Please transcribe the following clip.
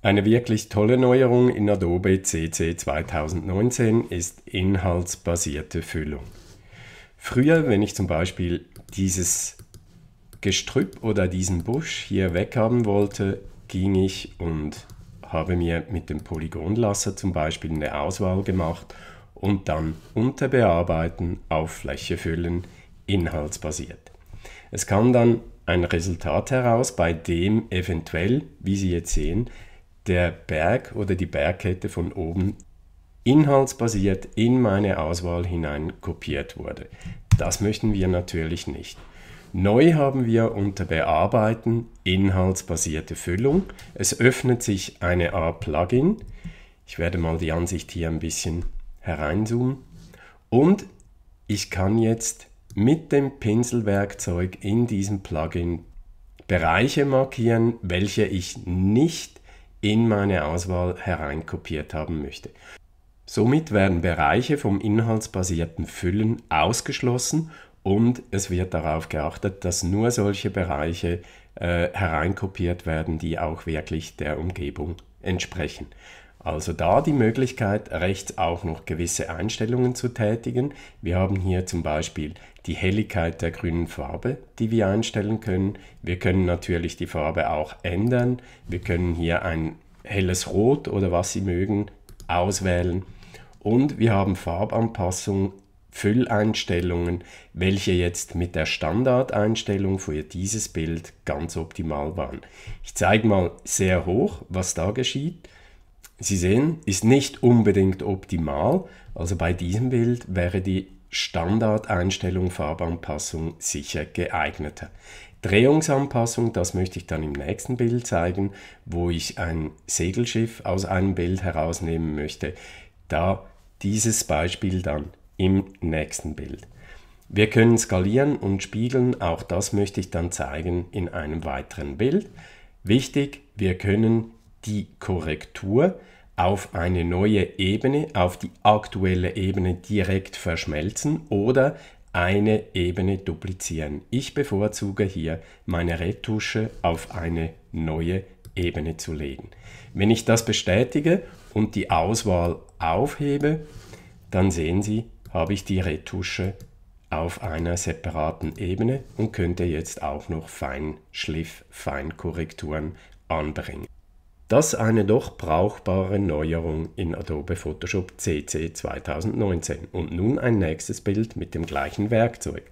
Eine wirklich tolle Neuerung in Adobe CC 2019 ist inhaltsbasierte Füllung. Früher, wenn ich zum Beispiel dieses Gestrüpp oder diesen Busch hier weghaben wollte, ging ich und habe mir mit dem Polygonlasser zum Beispiel eine Auswahl gemacht und dann unterbearbeiten, auf Fläche füllen, inhaltsbasiert. Es kam dann ein Resultat heraus, bei dem eventuell, wie Sie jetzt sehen, der Berg oder die Bergkette von oben inhaltsbasiert in meine Auswahl hinein kopiert wurde. Das möchten wir natürlich nicht. Neu haben wir unter Bearbeiten inhaltsbasierte Füllung. Es öffnet sich eine Art Plugin. Ich werde mal die Ansicht hier ein bisschen hereinzoomen. Und ich kann jetzt mit dem Pinselwerkzeug in diesem Plugin Bereiche markieren, welche ich nicht in meine Auswahl hereinkopiert haben möchte. Somit werden Bereiche vom inhaltsbasierten Füllen ausgeschlossen und es wird darauf geachtet, dass nur solche Bereiche äh, hereinkopiert werden, die auch wirklich der Umgebung entsprechen. Also da die Möglichkeit, rechts auch noch gewisse Einstellungen zu tätigen. Wir haben hier zum Beispiel die Helligkeit der grünen Farbe, die wir einstellen können. Wir können natürlich die Farbe auch ändern. Wir können hier ein helles Rot oder was Sie mögen auswählen. Und wir haben Farbanpassung, Fülleinstellungen, welche jetzt mit der Standardeinstellung für dieses Bild ganz optimal waren. Ich zeige mal sehr hoch, was da geschieht. Sie sehen, ist nicht unbedingt optimal. Also bei diesem Bild wäre die Standardeinstellung Farbanpassung sicher geeigneter. Drehungsanpassung, das möchte ich dann im nächsten Bild zeigen, wo ich ein Segelschiff aus einem Bild herausnehmen möchte. Da dieses Beispiel dann im nächsten Bild. Wir können skalieren und spiegeln, auch das möchte ich dann zeigen in einem weiteren Bild. Wichtig, wir können die Korrektur auf eine neue Ebene, auf die aktuelle Ebene direkt verschmelzen oder eine Ebene duplizieren. Ich bevorzuge hier meine Retusche auf eine neue Ebene zu legen. Wenn ich das bestätige und die Auswahl aufhebe, dann sehen Sie, habe ich die Retusche auf einer separaten Ebene und könnte jetzt auch noch Feinschliff, Feinkorrekturen anbringen. Das eine doch brauchbare Neuerung in Adobe Photoshop CC 2019. Und nun ein nächstes Bild mit dem gleichen Werkzeug.